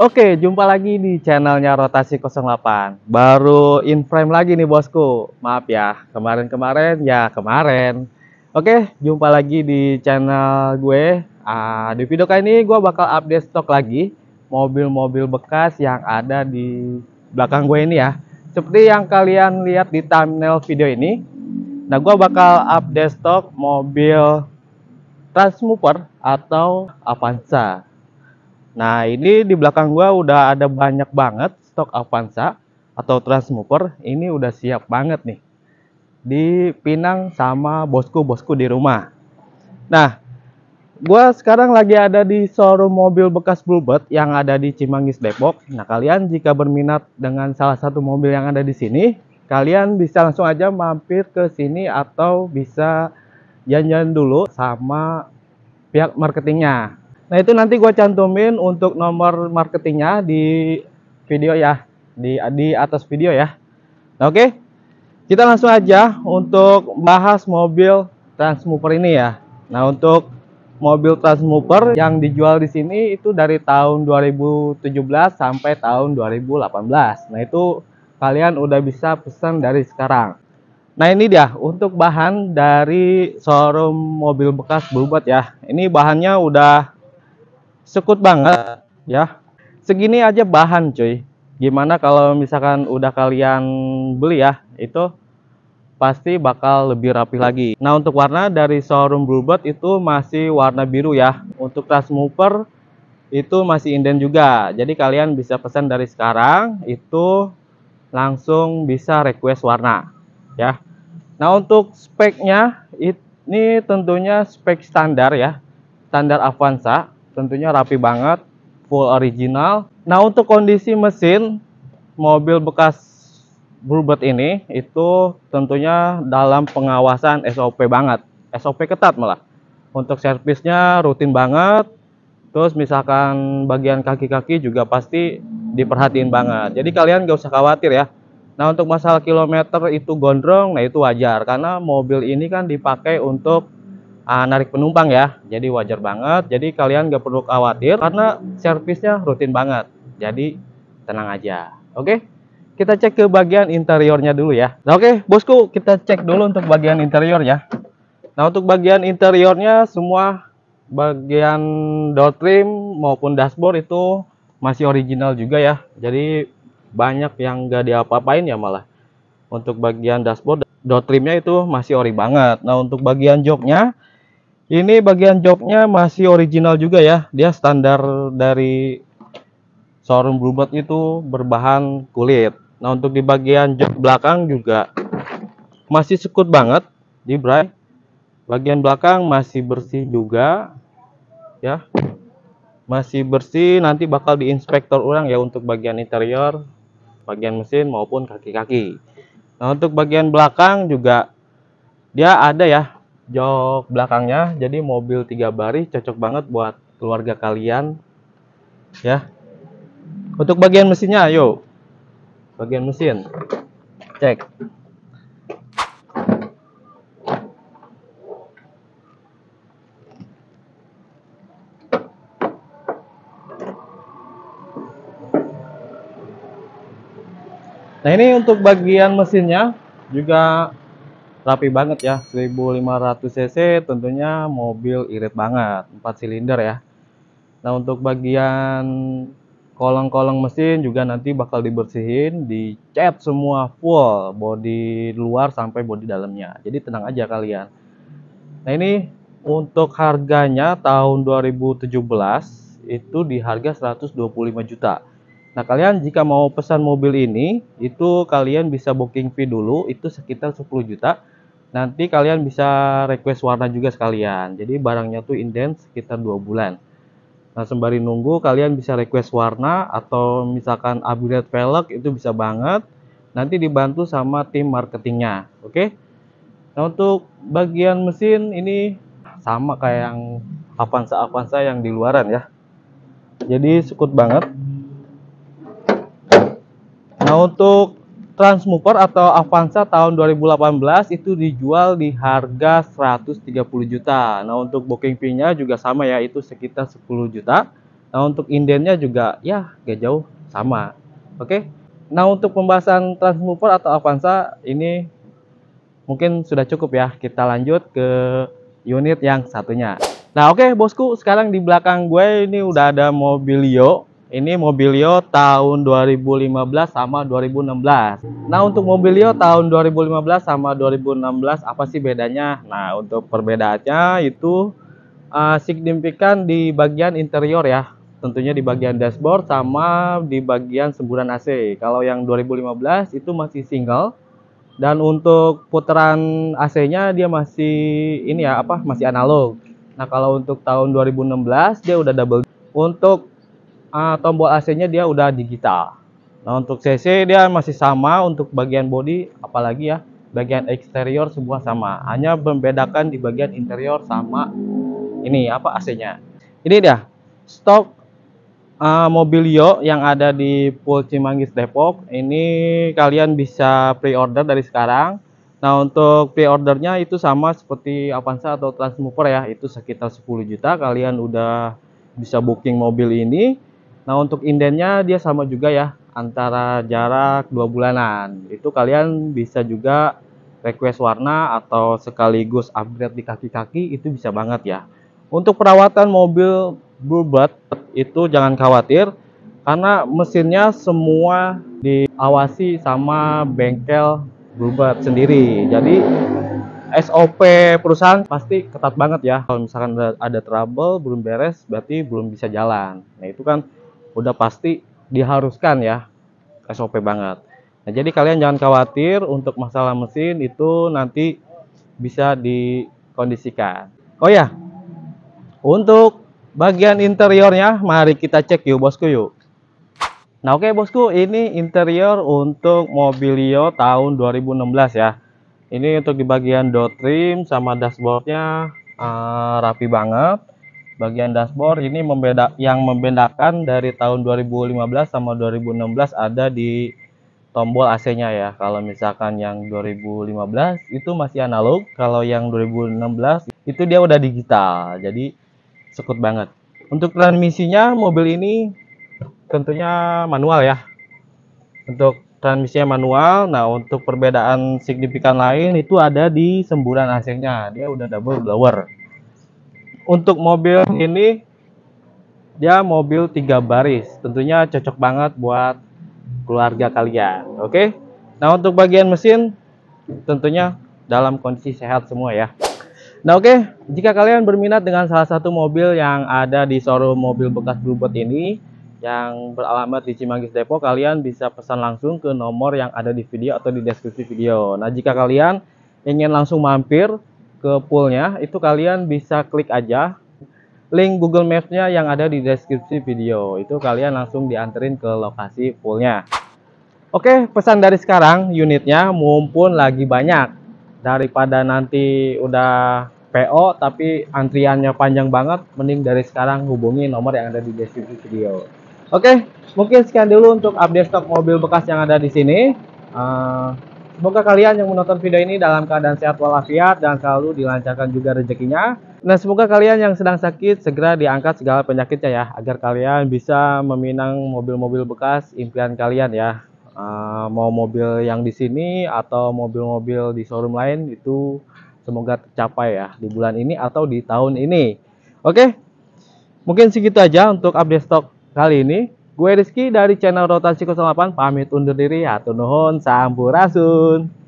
Oke, jumpa lagi di channelnya Rotasi 08. Baru in frame lagi nih bosku. Maaf ya, kemarin-kemarin ya kemarin. Oke, jumpa lagi di channel gue. Uh, di video kali ini gue bakal update stok lagi mobil-mobil bekas yang ada di belakang gue ini ya. Seperti yang kalian lihat di thumbnail video ini. Nah, gue bakal update stok mobil Transmover atau Avanza. Nah ini di belakang gua udah ada banyak banget stok Avanza atau Transmover ini udah siap banget nih di Pinang sama bosku-bosku di rumah. Nah gue sekarang lagi ada di showroom mobil bekas Bluebird yang ada di Cimanggis Depok. Nah, kalian jika berminat dengan salah satu mobil yang ada di sini, kalian bisa langsung aja mampir ke sini atau bisa janjian dulu sama pihak marketingnya. Nah itu nanti gue cantumin untuk nomor marketingnya di video ya, di, di atas video ya. Nah, Oke, kita langsung aja untuk bahas mobil Transmover ini ya. Nah untuk mobil Transmover yang dijual di sini itu dari tahun 2017 sampai tahun 2018. Nah itu kalian udah bisa pesan dari sekarang. Nah ini dia untuk bahan dari showroom mobil bekas Bluebird ya. Ini bahannya udah sekut banget ya segini aja bahan cuy gimana kalau misalkan udah kalian beli ya itu pasti bakal lebih rapi lagi nah untuk warna dari showroom bluebird itu masih warna biru ya untuk transmover itu masih inden juga jadi kalian bisa pesan dari sekarang itu langsung bisa request warna ya nah untuk speknya ini tentunya spek standar ya standar Avanza tentunya rapi banget full original nah untuk kondisi mesin mobil bekas Bluebird ini itu tentunya dalam pengawasan SOP banget SOP ketat malah untuk servisnya rutin banget terus misalkan bagian kaki-kaki juga pasti diperhatiin banget jadi kalian gak usah khawatir ya nah untuk masalah kilometer itu gondrong nah itu wajar karena mobil ini kan dipakai untuk uh, narik penumpang ya. Jadi wajar banget. Jadi kalian gak perlu khawatir karena servisnya rutin banget. Jadi tenang aja. Oke. Kita cek ke bagian interiornya dulu ya. Nah, oke, Bosku, kita cek dulu untuk bagian interiornya. Nah, untuk bagian interiornya semua bagian door trim maupun dashboard itu masih original juga ya. Jadi banyak yang gak diapa-apain ya malah. Untuk bagian dashboard door trimnya itu masih ori banget. Nah, untuk bagian joknya ini bagian joknya masih original juga ya. Dia standar dari showroom Bluebird itu berbahan kulit. Nah untuk di bagian jok belakang juga masih sekut banget di bright. Bagian belakang masih bersih juga ya. Masih bersih nanti bakal diinspektor ulang ya untuk bagian interior, bagian mesin maupun kaki-kaki. Nah untuk bagian belakang juga dia ada ya jok belakangnya jadi mobil tiga baris cocok banget buat keluarga kalian ya untuk bagian mesinnya ayo bagian mesin cek Nah ini untuk bagian mesinnya juga rapi banget ya 1500 cc tentunya mobil irit banget 4 silinder ya nah untuk bagian kolong-kolong mesin juga nanti bakal dibersihin dicat semua full body luar sampai body dalamnya jadi tenang aja kalian nah ini untuk harganya tahun 2017 itu di harga 125 juta Nah, kalian jika mau pesan mobil ini, itu kalian bisa booking fee dulu, itu sekitar 10 juta nanti kalian bisa request warna juga sekalian jadi barangnya tuh indent sekitar dua bulan nah sembari nunggu kalian bisa request warna atau misalkan upgrade velg itu bisa banget nanti dibantu sama tim marketingnya oke okay? nah untuk bagian mesin ini sama kayak yang Avanza Avanza yang di luaran ya jadi sekut banget nah untuk Transmover atau Avanza tahun 2018 itu dijual di harga 130 juta. Nah, untuk booking fee-nya juga sama ya, itu sekitar 10 juta. Nah, untuk indennya juga ya gak jauh sama. Oke. Nah, untuk pembahasan Transmover atau Avanza ini mungkin sudah cukup ya. Kita lanjut ke unit yang satunya. Nah, oke Bosku, sekarang di belakang gue ini udah ada mobilio ini Mobilio tahun 2015 sama 2016. Nah, untuk Mobilio tahun 2015 sama 2016 apa sih bedanya? Nah, untuk perbedaannya itu uh, signifikan di bagian interior ya. Tentunya di bagian dashboard sama di bagian semburan AC. Kalau yang 2015 itu masih single dan untuk putaran AC-nya dia masih ini ya apa masih analog. Nah, kalau untuk tahun 2016 dia udah double. Untuk uh, tombol AC-nya dia udah digital. Nah, untuk CC dia masih sama untuk bagian body apalagi ya, bagian eksterior semua sama. Hanya membedakan di bagian interior sama ini apa AC-nya. Ini dia stok uh, ah, mobilio yang ada di Pul Cimanggis Depok. Ini kalian bisa pre-order dari sekarang. Nah, untuk pre-ordernya itu sama seperti Avanza atau Transmover ya, itu sekitar 10 juta kalian udah bisa booking mobil ini Nah untuk indennya dia sama juga ya antara jarak dua bulanan. Itu kalian bisa juga request warna atau sekaligus upgrade di kaki-kaki itu bisa banget ya. Untuk perawatan mobil Bluebird itu jangan khawatir karena mesinnya semua diawasi sama bengkel Bluebird sendiri. Jadi SOP perusahaan pasti ketat banget ya. Kalau misalkan ada trouble belum beres berarti belum bisa jalan. Nah itu kan udah pasti diharuskan ya SOP banget. Nah, jadi kalian jangan khawatir untuk masalah mesin itu nanti bisa dikondisikan. Oh ya, untuk bagian interiornya mari kita cek yuk bosku yuk. Nah oke okay, bosku ini interior untuk mobilio tahun 2016 ya. Ini untuk di bagian door trim sama dashboardnya uh, rapi banget bagian dashboard ini membeda yang membedakan dari tahun 2015 sama 2016 ada di tombol AC-nya ya. Kalau misalkan yang 2015 itu masih analog, kalau yang 2016 itu dia udah digital. Jadi sekut banget. Untuk transmisinya mobil ini tentunya manual ya. Untuk transmisinya manual. Nah, untuk perbedaan signifikan lain itu ada di semburan AC-nya. Dia udah double blower untuk mobil ini dia mobil tiga baris tentunya cocok banget buat keluarga kalian oke okay? nah untuk bagian mesin tentunya dalam kondisi sehat semua ya nah oke okay, jika kalian berminat dengan salah satu mobil yang ada di showroom mobil bekas Bluebird ini yang beralamat di Cimanggis Depok kalian bisa pesan langsung ke nomor yang ada di video atau di deskripsi video nah jika kalian ingin langsung mampir ke poolnya itu kalian bisa klik aja link Google Maps-nya yang ada di deskripsi video. Itu kalian langsung dianterin ke lokasi poolnya. Oke, pesan dari sekarang unitnya mumpun lagi banyak. Daripada nanti udah PO tapi antriannya panjang banget, mending dari sekarang hubungi nomor yang ada di deskripsi video. Oke, mungkin sekian dulu untuk update stok mobil bekas yang ada di sini. Uh, Semoga kalian yang menonton video ini dalam keadaan sehat walafiat dan selalu dilancarkan juga rezekinya. Nah, semoga kalian yang sedang sakit segera diangkat segala penyakitnya ya, agar kalian bisa meminang mobil-mobil bekas impian kalian ya. Ah, mau mobil yang di sini atau mobil-mobil di showroom lain itu semoga tercapai ya di bulan ini atau di tahun ini. Oke, mungkin segitu aja untuk update stok kali ini. Gue Rizky dari channel rotasi 08 pamit undur diri. Hatur nuhun, sampurasun.